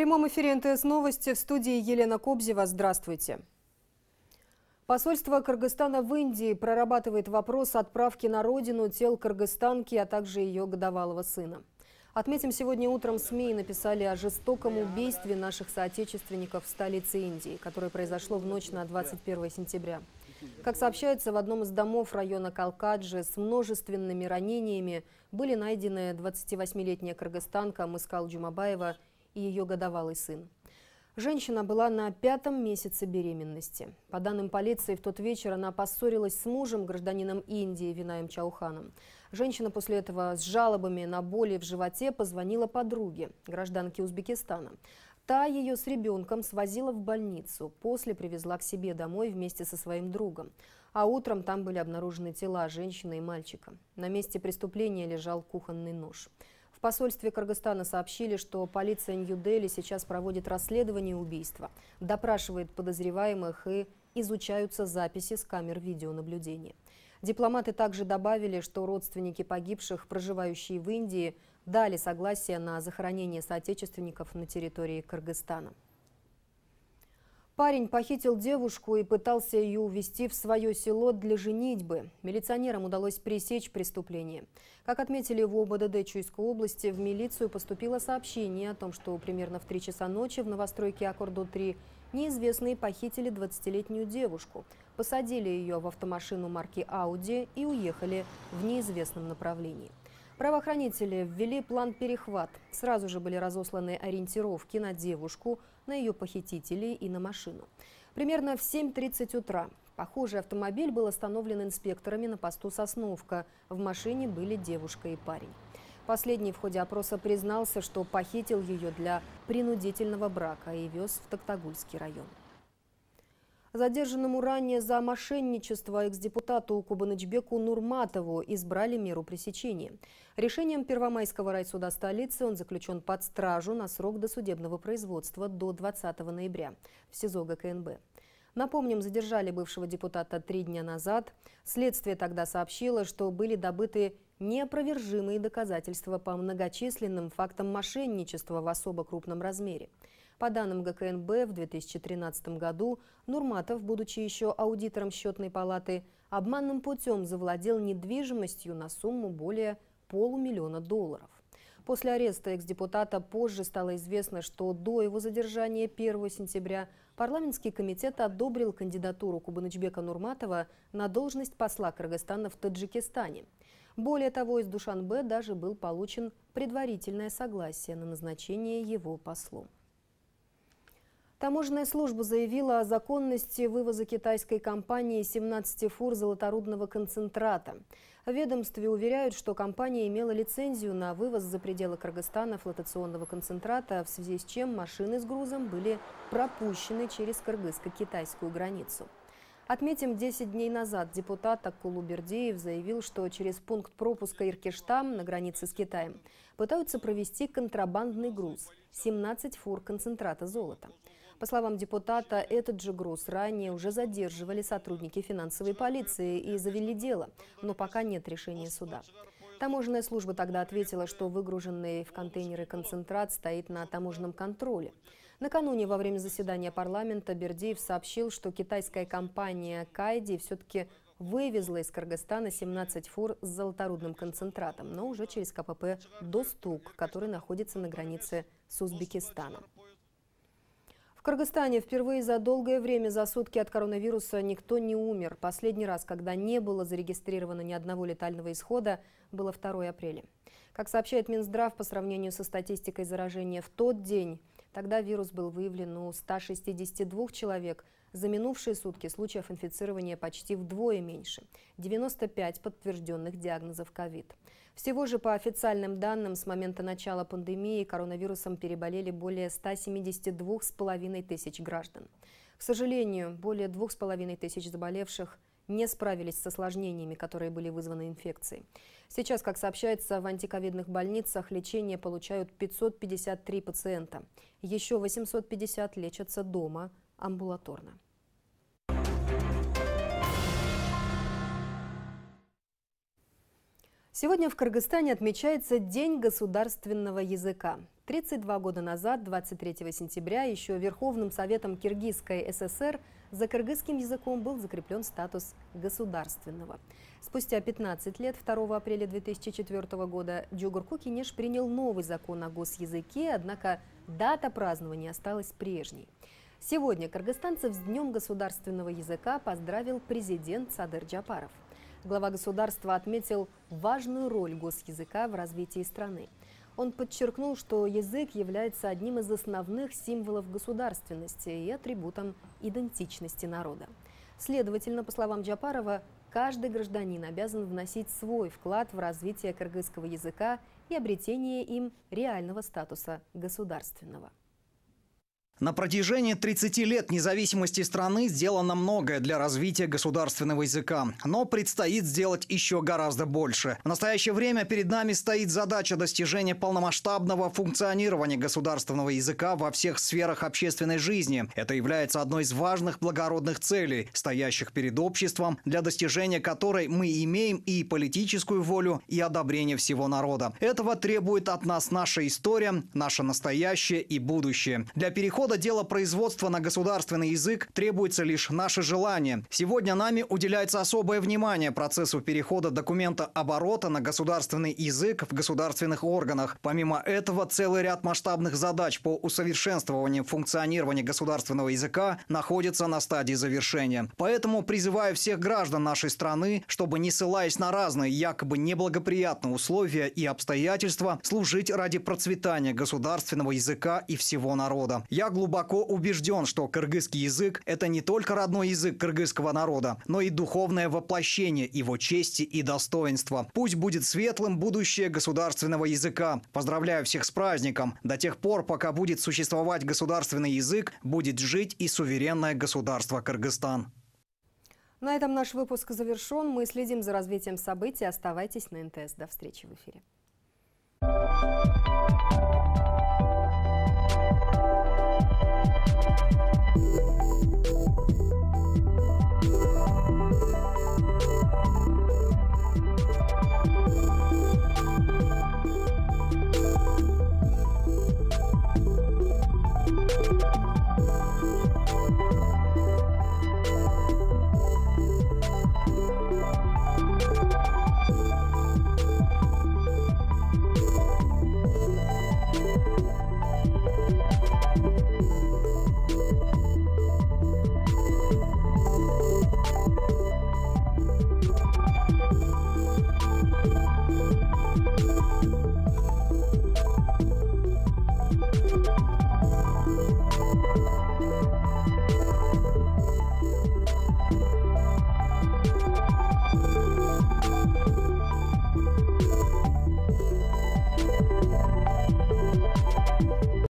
прямом эфире НТС Новости в студии Елена Кобзева. Здравствуйте. Посольство Кыргызстана в Индии прорабатывает вопрос отправки на родину тел кыргызстанки, а также ее годовалого сына. Отметим, сегодня утром СМИ написали о жестоком убийстве наших соотечественников в столице Индии, которое произошло в ночь на 21 сентября. Как сообщается, в одном из домов района Калкаджи с множественными ранениями были найдены 28-летняя кыргызстанка Мыскал Джумабаева – и ее годовалый сын. Женщина была на пятом месяце беременности. По данным полиции, в тот вечер она поссорилась с мужем, гражданином Индии Винаем Чауханом. Женщина после этого с жалобами на боли в животе позвонила подруге, гражданке Узбекистана. Та ее с ребенком свозила в больницу, после привезла к себе домой вместе со своим другом. А утром там были обнаружены тела женщины и мальчика. На месте преступления лежал кухонный нож посольстве Кыргызстана сообщили, что полиция Нью-Дели сейчас проводит расследование убийства, допрашивает подозреваемых и изучаются записи с камер видеонаблюдения. Дипломаты также добавили, что родственники погибших, проживающие в Индии, дали согласие на захоронение соотечественников на территории Кыргызстана. Парень похитил девушку и пытался ее увезти в свое село для женитьбы. Милиционерам удалось пресечь преступление. Как отметили в ОБДД Чуйской области, в милицию поступило сообщение о том, что примерно в 3 часа ночи в новостройке Аккорду-3 неизвестные похитили 20-летнюю девушку, посадили ее в автомашину марки «Ауди» и уехали в неизвестном направлении. Правоохранители ввели план «Перехват». Сразу же были разосланы ориентировки на девушку – на ее похитителей и на машину. Примерно в 7.30 утра похожий автомобиль был остановлен инспекторами на посту «Сосновка». В машине были девушка и парень. Последний в ходе опроса признался, что похитил ее для принудительного брака и вез в Токтагульский район. Задержанному ранее за мошенничество экс-депутату Кубанычбеку Нурматову избрали меру пресечения. Решением Первомайского райсуда столицы он заключен под стражу на срок досудебного производства до 20 ноября в СИЗО ГКНБ. Напомним, задержали бывшего депутата три дня назад. Следствие тогда сообщило, что были добыты неопровержимые доказательства по многочисленным фактам мошенничества в особо крупном размере – по данным ГКНБ, в 2013 году Нурматов, будучи еще аудитором счетной палаты, обманным путем завладел недвижимостью на сумму более полумиллиона долларов. После ареста экс-депутата позже стало известно, что до его задержания 1 сентября парламентский комитет одобрил кандидатуру Кубанычбека Нурматова на должность посла Кыргызстана в Таджикистане. Более того, из Душанбе даже был получен предварительное согласие на назначение его послом. Таможенная служба заявила о законности вывоза китайской компании 17 фур золоторудного концентрата. В ведомстве уверяют, что компания имела лицензию на вывоз за пределы Кыргызстана флотационного концентрата, в связи с чем машины с грузом были пропущены через кыргызско-китайскую границу. Отметим, 10 дней назад депутат Акулу Бердеев заявил, что через пункт пропуска Иркештам на границе с Китаем пытаются провести контрабандный груз – 17 фур концентрата золота. По словам депутата, этот же груз ранее уже задерживали сотрудники финансовой полиции и завели дело, но пока нет решения суда. Таможенная служба тогда ответила, что выгруженный в контейнеры концентрат стоит на таможенном контроле. Накануне во время заседания парламента Бердеев сообщил, что китайская компания «Кайди» все-таки вывезла из Кыргызстана 17 фур с золоторудным концентратом, но уже через КПП «Достук», который находится на границе с Узбекистаном. Кыргызстане впервые за долгое время за сутки от коронавируса никто не умер. Последний раз, когда не было зарегистрировано ни одного летального исхода, было 2 апреля. Как сообщает Минздрав, по сравнению со статистикой заражения в тот день, Тогда вирус был выявлен у 162 человек. За минувшие сутки случаев инфицирования почти вдвое меньше – 95 подтвержденных диагнозов COVID. Всего же, по официальным данным, с момента начала пандемии коронавирусом переболели более 172,5 тысяч граждан. К сожалению, более 2,5 тысяч заболевших – не справились с осложнениями, которые были вызваны инфекцией. Сейчас, как сообщается, в антиковидных больницах лечение получают 553 пациента. Еще 850 лечатся дома, амбулаторно. Сегодня в Кыргызстане отмечается День государственного языка. 32 года назад, 23 сентября, еще Верховным Советом Киргизской ССР – за кыргызским языком был закреплен статус государственного. Спустя 15 лет, 2 апреля 2004 года, Джугурку Кинеш принял новый закон о госязыке, однако дата празднования осталась прежней. Сегодня кыргызстанцев с Днем государственного языка поздравил президент Садыр Джапаров. Глава государства отметил важную роль госязыка в развитии страны. Он подчеркнул, что язык является одним из основных символов государственности и атрибутом идентичности народа. Следовательно, по словам Джапарова, каждый гражданин обязан вносить свой вклад в развитие кыргызского языка и обретение им реального статуса государственного. На протяжении 30 лет независимости страны сделано многое для развития государственного языка. Но предстоит сделать еще гораздо больше. В настоящее время перед нами стоит задача достижения полномасштабного функционирования государственного языка во всех сферах общественной жизни. Это является одной из важных благородных целей, стоящих перед обществом, для достижения которой мы имеем и политическую волю, и одобрение всего народа. Этого требует от нас наша история, наше настоящее и будущее. Для перехода перевода дела производства на государственный язык требуется лишь наше желание. Сегодня нами уделяется особое внимание процессу перехода документа оборота на государственный язык в государственных органах. Помимо этого, целый ряд масштабных задач по усовершенствованию функционирования государственного языка находится на стадии завершения. Поэтому призываю всех граждан нашей страны, чтобы не ссылаясь на разные якобы неблагоприятные условия и обстоятельства, служить ради процветания государственного языка и всего народа. Я глубоко убежден, что кыргызский язык – это не только родной язык кыргызского народа, но и духовное воплощение его чести и достоинства. Пусть будет светлым будущее государственного языка. Поздравляю всех с праздником. До тех пор, пока будет существовать государственный язык, будет жить и суверенное государство Кыргызстан. На этом наш выпуск завершен. Мы следим за развитием событий. Оставайтесь на НТС. До встречи в эфире.